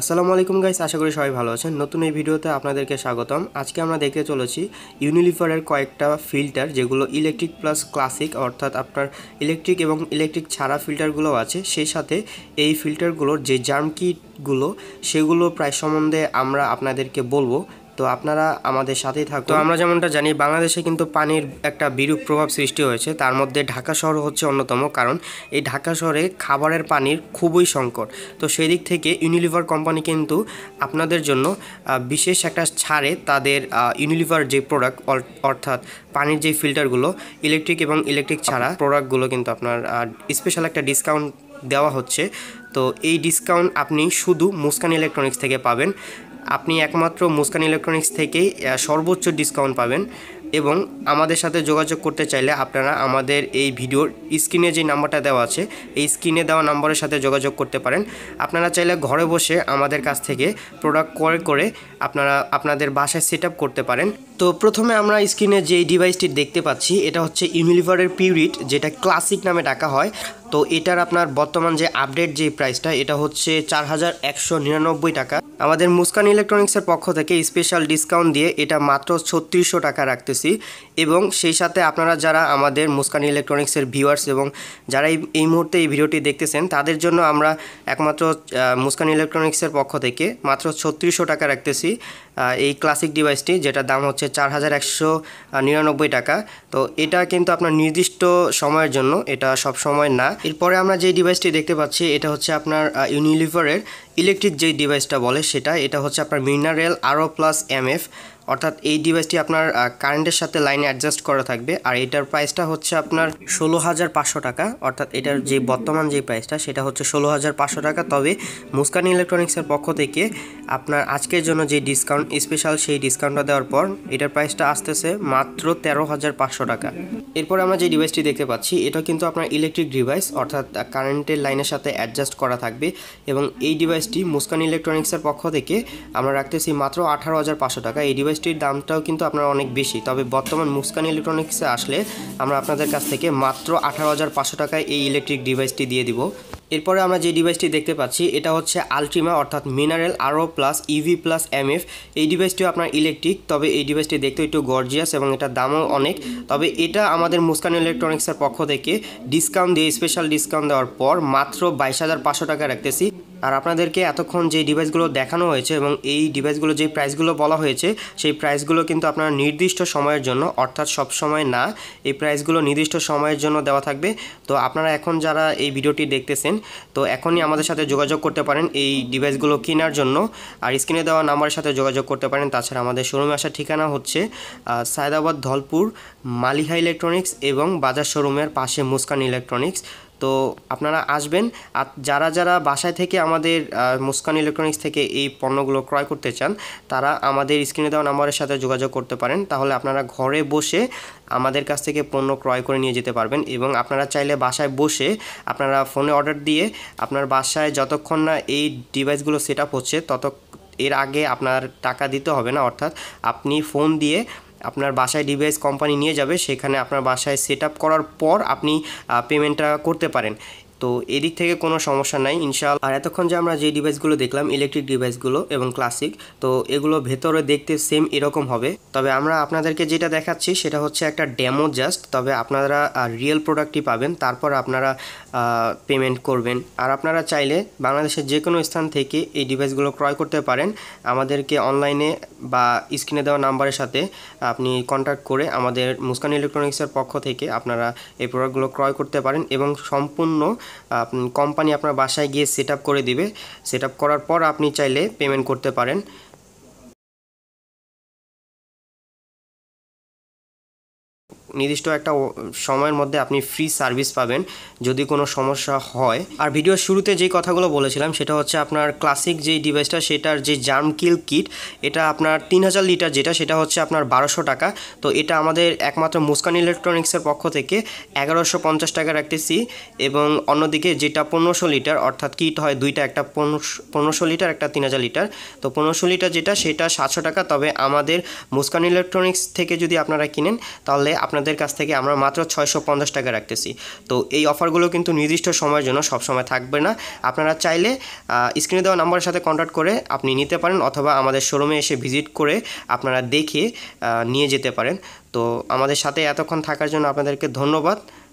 আসসালামু আলাইকুম গাইস আশা করি সবাই ভালো আছেন নতুন এই ভিডিওতে আপনাদেরকে স্বাগতম আজকে আমরা দেখতে চলেছি ইউনিলিভারের কয়েকটা ফিল্টার যেগুলো ইলেকট্রিক প্লাস ক্লাসিক অর্থাৎ আপনার ইলেকট্রিক এবং ইলেকট্রিক ছাড়া ফিল্টারগুলো আছে সেই সাথে এই ফিল্টারগুলোর যে জার্ম কিটগুলো সেগুলো প্রায় সম্বন্ধে আমরা আপনাদেরকে বলবো তো আপনারা আমাদের সাথেই থাকুন তো আমরা যেমনটা জানি বাংলাদেশে কিন্তু পানির একটা বিরূপ প্রভাব সৃষ্টি হয়েছে তার মধ্যে ঢাকা শহর হচ্ছে অন্যতম কারণ এই ঢাকা শহরে খাবারের পানির খুবই সংকট তো সেই দিক থেকে ইউনিলিভার কোম্পানি কিন্তু আপনাদের জন্য বিশেষ একটা ছাড়ে তাদের ইউনিলিভার যে প্রোডাক্ট অর্থাৎ পানির যে ফিল্টারগুলো ইলেকট্রিক এবং ইলেকট্রিক ছাড়া প্রোডাক্টগুলো কিন্তু আপনার স্পেশাল একটা ডিসকাউন্ট দেওয়া হচ্ছে তো এই ডিসকাউন্ট আপনি শুধু মুস্কান ইলেকট্রনিক্স থেকে পাবেন আপনি একমাত্র মুস্কান ইলেকট্রনিক্স থেকেই সর্বোচ্চ ডিসকাউন্ট পাবেন এবং আমাদের সাথে যোগাযোগ করতে চাইলে আপনারা আমাদের এই ভিডিওর স্ক্রিনে যে নাম্বারটা দেওয়া আছে এই স্ক্রিনে দেওয়া নাম্বারের সাথে যোগাযোগ করতে পারেন আপনারা চাইলে ঘরে বসে আমাদের কাছ থেকে প্রোডাক্ট ক্রয় করে আপনারা আপনাদের বাসায় সেট করতে পারেন তো প্রথমে আমরা স্ক্রিনে যে ডিভাইসটি দেখতে পাচ্ছি এটা হচ্ছে ইউনিলিভারের পিউরিট যেটা ক্লাসিক নামে ডাকা হয় তো এটার আপনার বর্তমান যে আপডেট যে প্রাইসটা এটা হচ্ছে চার হাজার একশো নিরানব্বই টাকা আমাদের মুস্কান ইলেকট্রনিক্সের পক্ষ থেকে স্পেশাল ডিসকাউন্ট দিয়ে এটা মাত্র ছত্রিশশো টাকা রাখতেছি এবং সেই সাথে আপনারা যারা আমাদের মুস্কান ইলেকট্রনিক্সের ভিউয়ার্স এবং যারা এই মুহূর্তে এই ভিডিওটি দেখতেছেন তাদের জন্য আমরা একমাত্র মুস্কান ইলেকট্রনিক্সের পক্ষ থেকে মাত্র ছত্রিশশো টাকা রাখতেছি এই ক্লাসিক ডিভাইসটি যেটার দাম হচ্ছে চার হাজার একশো নিরানব্বই টাকা তো এটা কিন্তু আপনার নির্দিষ্ট সময়ের জন্য এটা সব সময় না এরপরে আমরা যে ডিভাইসটি দেখতে পাচ্ছি এটা হচ্ছে আপনার ইউনিলিভারের ইলেকট্রিক যে ডিভাইসটা বলে সেটা এটা হচ্ছে আপনার মিনারেল আরও প্লাস এম এফ অর্থাৎ এই ডিভাইসটি আপনার কারেন্টের সাথে লাইনে অ্যাডজাস্ট করা থাকবে আর এটার প্রাইসটা হচ্ছে আপনার ষোলো হাজার পাঁচশো টাকা অর্থাৎ এটার যে বর্তমান যে প্রাইসটা সেটা হচ্ছে ষোলো হাজার পাঁচশো টাকা তবে মুস্কান ইলেকট্রনিক্সের পক্ষ থেকে আপনার আজকের জন্য যে ডিসকাউন্ট স্পেশাল সেই ডিসকাউন্টটা দেওয়ার পর এটার প্রাইসটা আসতেছে মাত্র তেরো হাজার পাঁচশো টাকা এরপর আমরা যে ডিভাইসটি দেখতে পাচ্ছি এটা কিন্তু আপনার ইলেকট্রিক ডিভাইস অর্থাৎ কারেন্টের লাইনের সাথে অ্যাডজাস্ট করা থাকবে এবং এই ডিভাইসটি মুস্কান ইলেকট্রনিক্সের পক্ষ থেকে আমরা রাখতেছি মাত্র আঠারো হাজার পাঁচশো টাকা এই ডিভাইস ডিভাইসটির দামটাও কিন্তু আপনার অনেক বেশি তবে বর্তমান মুস্কান ইলেকট্রনিক্সে আসলে আমরা আপনাদের কাছ থেকে মাত্র আঠারো হাজার পাঁচশো টাকায় এই ইলেকট্রিক ডিভাইসটি দিয়ে দিব এরপরে আমরা যে ডিভাইসটি দেখতে পাচ্ছি এটা হচ্ছে আলট্রিমা অর্থাৎ মিনারেল আরও প্লাস ইভি প্লাস এফ এই ডিভাইসটিও আপনার ইলেকট্রিক তবে এই ডিভাইসটি দেখতে একটু গর্জিয়াস এবং এটার দামও অনেক তবে এটা আমাদের মুস্কান ইলেকট্রনিক্সের পক্ষ থেকে ডিসকাউন্ট দিয়ে স্পেশাল ডিসকাউন্ট দেওয়ার পর মাত্র বাইশ হাজার পাঁচশো টাকা রাখতেছি আর আপনাদেরকে এতক্ষণ যে ডিভাইসগুলো দেখানো হয়েছে এবং এই ডিভাইসগুলো যে প্রাইসগুলো বলা হয়েছে সেই প্রাইসগুলো কিন্তু আপনার নির্দিষ্ট সময়ের জন্য অর্থাৎ সব সময় না এই প্রাইসগুলো নির্দিষ্ট সময়ের জন্য দেওয়া থাকবে তো আপনারা এখন যারা এই ভিডিওটি দেখতেছেন তো এখনই আমাদের সাথে যোগাযোগ করতে পারেন এই ডিভাইসগুলো কেনার জন্য আর স্ক্রিনে দেওয়া নাম্বারের সাথে যোগাযোগ করতে পারেন তাছাড়া আমাদের শোরুমে আসার ঠিকানা হচ্ছে সায়দাবাদ ধলপুর মালিহা ইলেকট্রনিক্স এবং বাজার শোরুমের পাশে মুস্কান ইলেকট্রনিক্স তো আপনারা আসবেন আর যারা যারা বাসায় থেকে আমাদের মুস্কান ইলেকট্রনিক্স থেকে এই পণ্যগুলো ক্রয় করতে চান তারা আমাদের স্ক্রিনে দেওয়া নাম্বারের সাথে যোগাযোগ করতে পারেন তাহলে আপনারা ঘরে বসে আমাদের কাছ থেকে পণ্য ক্রয় করে নিয়ে যেতে পারবেন এবং আপনারা চাইলে বাসায় বসে আপনারা ফোনে অর্ডার দিয়ে আপনার বাসায় যতক্ষণ না এই ডিভাইসগুলো সেট হচ্ছে তত এর আগে আপনার টাকা দিতে হবে না অর্থাৎ আপনি ফোন দিয়ে আপনার বাসায় ডিভাইস কোম্পানি নিয়ে যাবে সেখানে আপনার বাসায় সেট করার পর আপনি পেমেন্টটা করতে পারেন তো এদিক থেকে কোনো সমস্যা নাই ইনশাল আর এতক্ষণ যে আমরা যে ডিভাইসগুলো দেখলাম ইলেকট্রিক ডিভাইসগুলো এবং ক্লাসিক তো এগুলো ভেতরে দেখতে সেম এরকম হবে তবে আমরা আপনাদেরকে যেটা দেখাচ্ছি সেটা হচ্ছে একটা ডেমো জাস্ট তবে আপনারা রিয়েল প্রোডাক্টটি পাবেন তারপর আপনারা পেমেন্ট করবেন আর আপনারা চাইলে বাংলাদেশের যে কোনো স্থান থেকে এই ডিভাইসগুলো ক্রয় করতে পারেন আমাদেরকে অনলাইনে বা স্ক্রিনে দেওয়া নাম্বারের সাথে আপনি কন্ট্যাক্ট করে আমাদের মুস্কান ইলেকট্রনিক্সের পক্ষ থেকে আপনারা এই প্রোডাক্টগুলো ক্রয় করতে পারেন এবং সম্পূর্ণ কোম্পানি আপনার বাসায় গিয়ে সেট করে দিবে সেট করার পর আপনি চাইলে পেমেন্ট করতে পারেন নির্দিষ্ট একটা সময়ের মধ্যে আপনি ফ্রি সার্ভিস পাবেন যদি কোনো সমস্যা হয় আর ভিডিওর শুরুতে যেই কথাগুলো বলেছিলাম সেটা হচ্ছে আপনার ক্লাসিক যেই ডিভাইসটা সেটার যে জার্ম কিল কিট এটা আপনার তিন হাজার লিটার যেটা সেটা হচ্ছে আপনার বারোশো টাকা তো এটা আমাদের একমাত্র মুস্কান ইলেকট্রনিক্সের পক্ষ থেকে এগারোশো পঞ্চাশ টাকা রাখতেছি এবং অন্যদিকে যেটা পনেরোশো লিটার অর্থাৎ কিট হয় দুইটা একটা পনেরোশো লিটার একটা তিন হাজার লিটার তো পনেরোশো লিটার যেটা সেটা সাতশো টাকা তবে আমাদের মুস্কান ইলেকট্রনিক্স থেকে যদি আপনারা কিনেন তাহলে আপনাদের আপনাদের কাছ থেকে আমরা মাত্র ছয়শো পঞ্চাশ টাকা রাখতেছি তো এই অফারগুলো কিন্তু নির্দিষ্ট সময়ের জন্য সবসময় থাকবে না আপনারা চাইলে স্ক্রিনে দেওয়া নাম্বারের সাথে কন্ট্যাক্ট করে আপনি নিতে পারেন অথবা আমাদের শোরুমে এসে ভিজিট করে আপনারা দেখে নিয়ে যেতে পারেন তো আমাদের সাথে এতক্ষণ থাকার জন্য আপনাদেরকে ধন্যবাদ